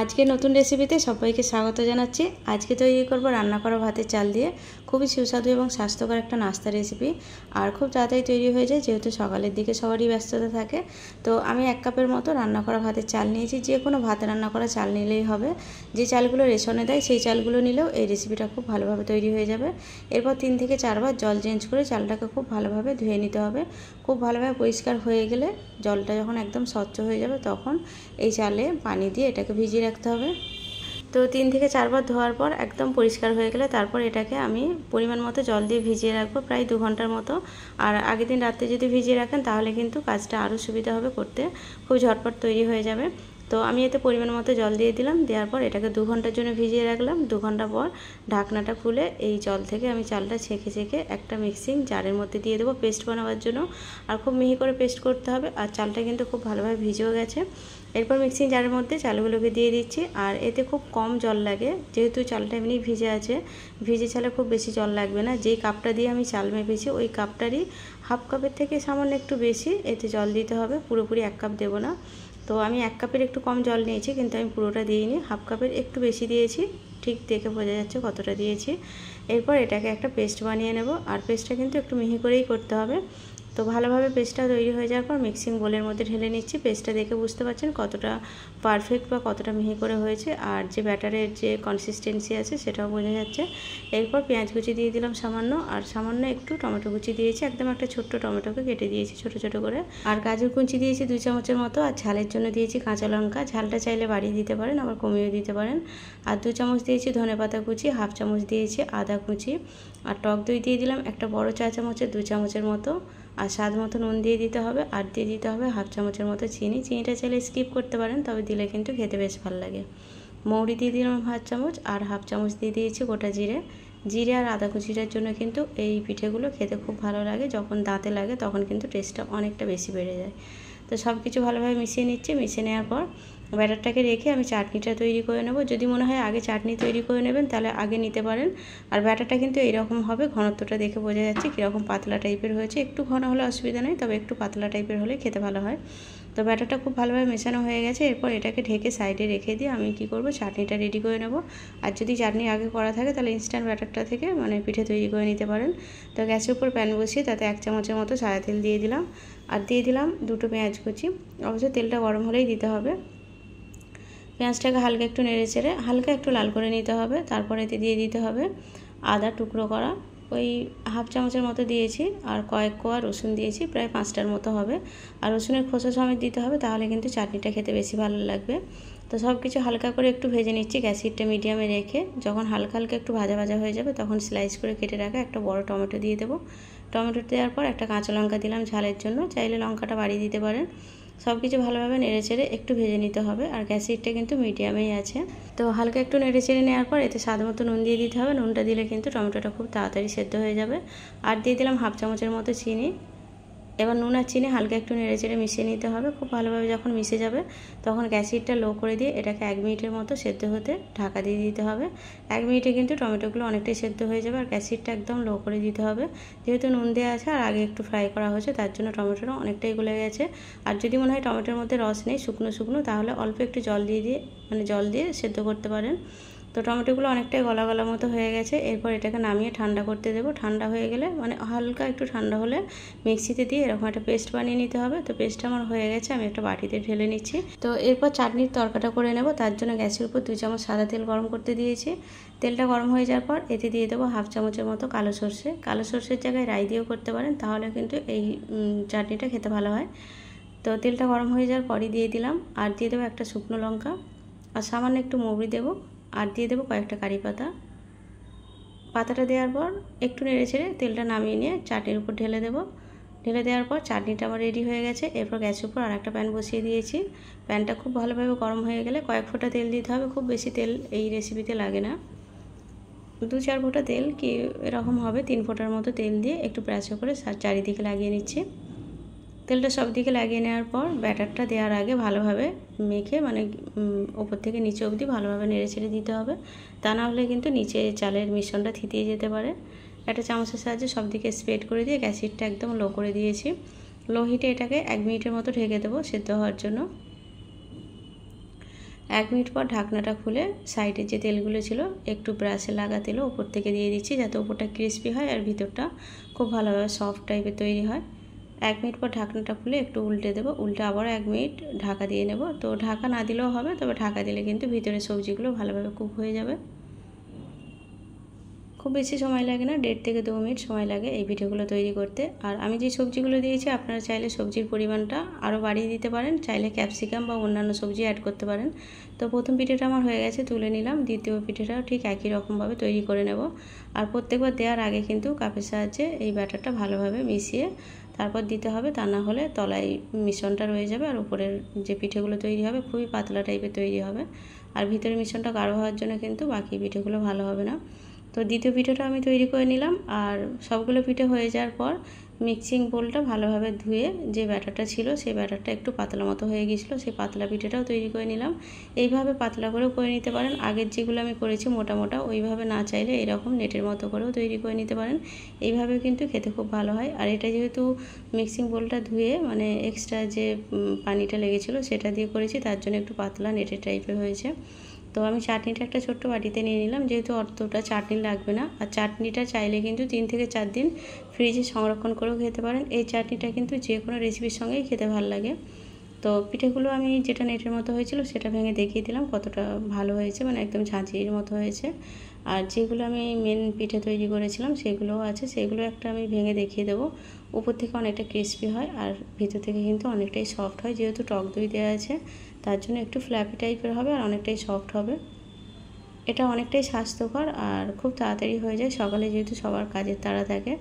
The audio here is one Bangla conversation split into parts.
আজকে নতুন রেসিপিতে সবাইকে স্বাগত জানাচ্ছি আজকে তৈরি করব রান্না করা ভাতের চাল দিয়ে খুবই সুস্বাদু এবং স্বাস্থ্যকর একটা নাস্তা রেসিপি আর খুব তাড়াতাড়ি তৈরি হয়ে যায় যেহেতু সকালের দিকে সবারই ব্যস্ততা থাকে তো আমি এক কাপের মতো রান্না করা ভাতের চাল নিয়েছি যে কোনো ভাত রান্না করা চাল নিলেই হবে যে চালগুলো রেশনে দেয় সেই চালগুলো নিলেও এই রেসিপিটা খুব ভালোভাবে তৈরি হয়ে যাবে এরপর তিন থেকে চারবার জল চেঞ্জ করে চালটাকে খুব ভালোভাবে ধুয়ে নিতে হবে খুব ভালোভাবে পরিষ্কার হয়ে গেলে জলটা যখন একদম স্বচ্ছ হয়ে যাবে তখন এই চালে পানি দিয়ে এটাকে ভিজিয়ে রাখতে হবে তো তিন থেকে চারবার ধোয়ার পর একদম পরিষ্কার হয়ে গেলে তারপর এটাকে আমি পরিমাণ মতো জল দিয়ে ভিজিয়ে রাখবো প্রায় দু ঘন্টার মতো আর আগের দিন রাত্রে যদি ভিজিয়ে রাখেন তাহলে কিন্তু কাজটা আরও সুবিধা হবে করতে খুব ঝটপট তৈরি হয়ে যাবে তো আমি এতে পরিমাণ মতো জল দিয়ে দিলাম দেওয়ার পর এটাকে দু ঘন্টার জন্য ভিজিয়ে রাখলাম দু ঘন্টা পর ঢাকনাটা খুলে এই জল থেকে আমি চালটা ছেঁকে ছেঁকে একটা মিক্সিং জারের মধ্যে দিয়ে দেবো পেস্ট বানাবার জন্য আর খুব মিহি করে পেস্ট করতে হবে আর চালটা কিন্তু খুব ভালোভাবে ভিজেও গেছে এরপর মিক্সিং জারের মধ্যে চালগুলোকে দিয়ে দিচ্ছি আর এতে খুব কম জল লাগে যেহেতু চালটা এমনি ভিজে আছে ভিজে চালে খুব বেশি জল লাগবে না যেই কাপটা দিয়ে আমি চাল মেপেছি ওই কাপটারই হাফ কাপের থেকে সামান্য একটু বেশি এতে জল দিতে হবে পুরোপুরি এক কাপ দেবো না তো আমি এক কাপের একটু কম জল নিয়েছি কিন্তু আমি পুরোটা দিইনি হাফ কাপের একটু বেশি দিয়েছি ঠিক দেখে বোঝা যাচ্ছে কতটা দিয়েছি এরপর এটাকে একটা পেস্ট বানিয়ে নেব আর পেস্টটা কিন্তু একটু মিহি করেই করতে হবে তো ভালোভাবে পেস্টটা তৈরি হয়ে যাওয়ার পর মিক্সিং বোলের মধ্যে ঢেলে নিচ্ছি পেস্টটা দেখে বুঝতে পারছেন কতটা পারফেক্ট বা কতটা মিহি করে হয়েছে আর যে ব্যাটারের যে কনসিস্টেন্সি আছে সেটাও বোঝা যাচ্ছে এরপর পেঁয়াজ কুচি দিয়ে দিলাম সামান্য আর সামান্য একটু টমেটো কুচি দিয়েছি একদম একটা ছোট্ট টমেটোকে কেটে দিয়েছি ছোট ছোট করে আর গাজর কুচি দিয়েছি দুই চামচের মতো আর ঝালের জন্য দিয়েছি কাঁচা লঙ্কা ঝালটা চাইলে বাড়িয়ে দিতে পারেন আবার কমিয়ে দিতে পারেন আর দু চামচ দিয়েছি ধনে পাতা কুচি হাফ চামচ দিয়েছি আদা কুচি আর টক দই দিয়ে দিলাম একটা বড় চা চামচের দু চামচের মতো আর স্বাদ মতো নুন দিয়ে দিতে হবে আর দিয়ে দিতে হবে হাফ চামচের মতো চিনি চিনিটা চাইলে স্কিপ করতে পারেন তবে দিলে কিন্তু খেতে বেশ ভালো লাগে মৌরি দিয়ে দিলাম হাফ চামচ আর হাফ চামচ দিয়ে দিয়েছি গোটা জিরে জিরে আর আদা কুচিটার জন্য কিন্তু এই পিঠেগুলো খেতে খুব ভালো লাগে যখন দাঁতে লাগে তখন কিন্তু টেস্টটা অনেকটা বেশি বেড়ে যায় তো সব কিছু ভালোভাবে মিশিয়ে নিচ্ছে মিশিয়ে নেওয়ার পর ব্যাটারটাকে রেখে আমি চাটনিটা তৈরি করে নেব যদি মনে হয় আগে চাটনি তৈরি করে নেবেন তাহলে আগে নিতে পারেন আর ব্যাটারটা কিন্তু এইরকম হবে ঘনত্বটা দেখে বোঝা যাচ্ছে কীরকম পাতলা টাইপের হয়েছে একটু ঘন হলে অসুবিধা নেই তবে একটু পাতলা টাইপের হলে খেতে ভালো হয় তো ব্যাটারটা খুব ভালোভাবে মেশানো হয়ে গেছে এরপর এটাকে ঢেকে সাইডে রেখে দিয়ে আমি কি করব চাটনিটা রেডি করে নেব আর যদি চাটনি আগে করা থাকে তাহলে ইনস্ট্যান্ট ব্যাটারটা থেকে মানে পিঠে তৈরি করে নিতে পারেন তো গ্যাসের উপর প্যান বসিয়ে তাতে এক চামচের মতো সাদা তেল দিয়ে দিলাম আর দিয়ে দিলাম দুটো পেঁয়াজ কুচি অবশ্যই তেলটা গরম হলেই দিতে হবে পেঁয়াজটাকে হালকা একটু নেড়ে চেড়ে হালকা একটু লাল করে নিতে হবে তারপরে এতে দিয়ে দিতে হবে আদা টুকরো করা ওই হাফ চামচের মতো দিয়েছি আর কয়েক কোয়া রসুন দিয়েছি প্রায় পাঁচটার মতো হবে আর রসুনের খোসা সমেত দিতে হবে তাহলে কিন্তু চাটনিটা খেতে বেশি ভালো লাগবে তো সব কিছু হালকা করে একটু ভেজে নিচ্ছি গ্যাসিটটা মিডিয়ামে রেখে যখন হালকা হালকা একটু ভাজা ভাজা হয়ে যাবে তখন স্লাইস করে কেটে রাখা একটা বড় টমেটো দিয়ে দেবো টমেটো দেওয়ার পর একটা কাঁচা লঙ্কা দিলাম ঝালের জন্য চাইলে লঙ্কাটা বাড়িয়ে দিতে পারেন সব কিছু ভালোভাবে নেড়ে চেড়ে একটু ভেজে নিতে হবে আর গ্যাসিরটা কিন্তু মিডিয়ামেই আছে তো হালকা একটু নেড়ে চেড়ে নেওয়ার পর এতে স্বাদ মতো নুন দিয়ে দিতে হবে নুনটা দিলে কিন্তু টমেটোটা খুব তাড়াতাড়ি সেদ্ধ হয়ে যাবে আর দিয়ে দিলাম হাফ চামচের মতো চিনি এবার নুন আর চিনি হালকা একটু নেড়ে চেড়ে মিশিয়ে নিতে হবে খুব ভালোভাবে যখন মিশে যাবে তখন গ্যাসিটটা লো করে দিয়ে এটাকে এক মিনিটের মতো সেদ্ধ হতে ঢাকা দিয়ে দিতে হবে এক মিনিটে কিন্তু টমেটোগুলো অনেকটাই সেদ্ধ হয়ে যাবে আর গ্যাসিটটা একদম লো করে দিতে হবে যেহেতু নুন দেওয়া আছে আর আগে একটু ফ্রাই করা হয়েছে তার জন্য টমেটোটা অনেকটাই গলে গেছে আর যদি মনে হয় টমেটোর মধ্যে রস নেই শুকনো শুকনো তাহলে অল্প একটু জল দিয়ে দিয়ে মানে জল দিয়ে সেদ্ধ করতে পারেন তো টমেটোগুলো অনেকটাই গলা গলা মতো হয়ে গেছে এরপর এটাকে নামিয়ে ঠান্ডা করতে দেবো ঠান্ডা হয়ে গেলে মানে হালকা একটু ঠান্ডা হলে মিক্সিতে দিয়ে এরকম একটা পেস্ট বানিয়ে নিতে হবে তো পেস্টটা আমার হয়ে গেছে আমি একটা বাটিতে ঢেলে নিচ্ছি তো এরপর চাটনির তরকাটা করে নেব তার জন্য গ্যাসের উপর দুই চামচ সাদা তেল গরম করতে দিয়েছি তেলটা গরম হয়ে যাওয়ার পর এতে দিয়ে দেবো হাফ চামচের মতো কালো সর্ষে কালো সর্ষের জায়গায় রাই দিয়েও করতে পারেন তাহলে কিন্তু এই চাটনিটা খেতে ভালো হয় তো তেলটা গরম হয়ে যাওয়ার পরই দিয়ে দিলাম আর দিয়ে দেবো একটা শুকনো লঙ্কা আর সামান্য একটু মৌরি দেবো আর দিয়ে দেবো কয়েকটা কারি পাতা পাতাটা দেওয়ার পর একটু নেড়ে ছেড়ে তেলটা নামিয়ে নিয়ে চাটনির উপর ঢেলে দেবো ঢেলে দেওয়ার পর চাটনিটা আমার রেডি হয়ে গেছে এরপর গ্যাসের উপর আর একটা প্যান বসিয়ে দিয়েছি প্যানটা খুব ভালোভাবে গরম হয়ে গেলে কয়েক ফোঁটা তেল দিতে হবে খুব বেশি তেল এই রেসিপিতে লাগে না দু চার ফোঁটা তেল কি এরকম হবে তিন ফোঁটার মতো তেল দিয়ে একটু প্রেসার করে চারিদিকে লাগিয়ে নিচ্ছি তেলটা সব দিকে লাগিয়ে নেওয়ার পর ব্যাটারটা দেওয়ার আগে ভালোভাবে মেখে মানে ওপর থেকে নিচে অবধি ভালোভাবে নেড়ে ছেড়ে দিতে হবে তা না হলে কিন্তু নিচে চালের মিশ্রণটা থিতিয়ে যেতে পারে একটা চামচের সাহায্যে সব দিকে স্প্রেড করে দিয়ে অ্যাসিডটা একদম লো করে দিয়েছি লো হিটে এটাকে এক মিনিটের মতো ঢেকে দেবো সেদ্ধ হওয়ার জন্য এক মিনিট পর ঢাকনাটা খুলে সাইডে যে তেলগুলো ছিল একটু ব্রাশে লাগা তেলও ওপর থেকে দিয়ে দিচ্ছি যাতে ওপরটা ক্রিস্পি হয় আর ভিতরটা খুব ভালোভাবে সফট টাইপের তৈরি হয় এক মিনিট পর ঢাকনাটা খুলে একটু উল্টে দেবো উল্টে আবার এক মিনিট ঢাকা দিয়ে নেব তো ঢাকা না দিলেও হবে তবে ঢাকা দিলে কিন্তু ভিতরে সবজিগুলো ভালোভাবে কুক হয়ে যাবে খুব বেশি সময় লাগে না দেড় থেকে দু মিনিট সময় লাগে এই ভিডিওগুলো তৈরি করতে আর আমি যে সবজিগুলো দিয়েছি আপনারা চাইলে সবজির পরিমাণটা আরও বাড়িয়ে দিতে পারেন চাইলে ক্যাপসিকাম বা অন্যান্য সবজি অ্যাড করতে পারেন তো প্রথম পিঠেটা আমার হয়ে গেছে তুলে নিলাম দ্বিতীয় পিঠেটাও ঠিক একই রকমভাবে তৈরি করে নেব আর প্রত্যেকবার দেওয়ার আগে কিন্তু কাপের সাহায্যে এই ব্যাটারটা ভালোভাবে মিশিয়ে তারপর দিতে হবে তা না হলে তলায় মিশ্রণটা রয়ে যাবে আর উপরের যে পিঠেগুলো তৈরি হবে খুবই পাতলা টাইপের তৈরি হবে আর ভিতরের মিশ্রণটা গাঢ় হওয়ার জন্য কিন্তু বাকি পিঠেগুলো ভালো হবে না তো দ্বিতীয় পিঠেটা আমি তৈরি করে নিলাম আর সবগুলো পিঠে হয়ে যাওয়ার পর মিক্সিং বোলটা ভালোভাবে ধুয়ে যে ব্যাটারটা ছিল সেই ব্যাটারটা একটু পাতলা মতো হয়ে গিয়েছিলো সেই পাতলা পিঠেটাও তৈরি করে নিলাম এইভাবে পাতলা করেও করে নিতে পারেন আগের যেগুলো আমি করেছি মোটা মোটা ওইভাবে না চাইলে এরকম নেটের মতো করেও তৈরি করে নিতে পারেন এইভাবে কিন্তু খেতে খুব ভালো হয় আর এটা যেহেতু মিক্সিং বোলটা ধুয়ে মানে এক্সট্রা যে পানিটা লেগেছিলো সেটা দিয়ে করেছি তার জন্য একটু পাতলা নেটের টাইপের হয়েছে তো আমি চাটনিটা একটা ছোট্ট বাটিতে নিয়ে নিলাম যেহেতু অতটা চাটনি লাগবে না আর চাটনিটা চাইলে কিন্তু তিন থেকে চার দিন ফ্রিজে সংরক্ষণ করেও খেতে পারেন এই চাটনিটা কিন্তু যে কোনো রেসিপির সঙ্গেই খেতে ভালো লাগে তো পিঠেগুলো আমি যেটা নেটের মতো হয়েছিল সেটা ভেঙে দেখিয়ে দিলাম কতটা ভালো হয়েছে মানে একদম ঝাঁঝির মতো হয়েছে আর যেগুলো আমি মেন পিঠে তৈরি করেছিলাম সেগুলোও আছে সেগুলো একটা আমি ভেঙে দেখিয়ে দেবো উপর থেকে অনেকটা ক্রিসপি হয় আর ভিতর থেকে কিন্তু অনেকটাই সফট হয় যেহেতু টক দই দেওয়া আছে তার জন্য একটু ফ্ল্যাপি টাইপের হবে আর অনেকটাই সফট হবে এটা অনেকটাই স্বাস্থ্যকর আর খুব তাড়াতাড়ি হয়ে যায় সকালে যেহেতু সবার কাজের তাড়া থাকে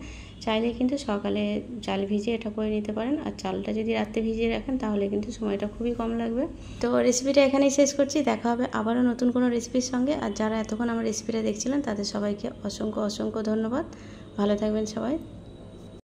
চাইলে কিন্তু সকালে চাল ভিজিয়ে এটা করে নিতে পারেন আর চালটা যদি রাত্রে ভিজিয়ে রাখেন তাহলে কিন্তু সময়টা খুবই কম লাগবে তো রেসিপিটা এখানেই শেষ করছি দেখা হবে আবারও নতুন কোনো রেসিপির সঙ্গে আর যারা এতক্ষণ আমার রেসিপিটা দেখছিলেন তাদের সবাইকে অসংখ্য অসংখ্য ধন্যবাদ ভালো থাকবেন সবাই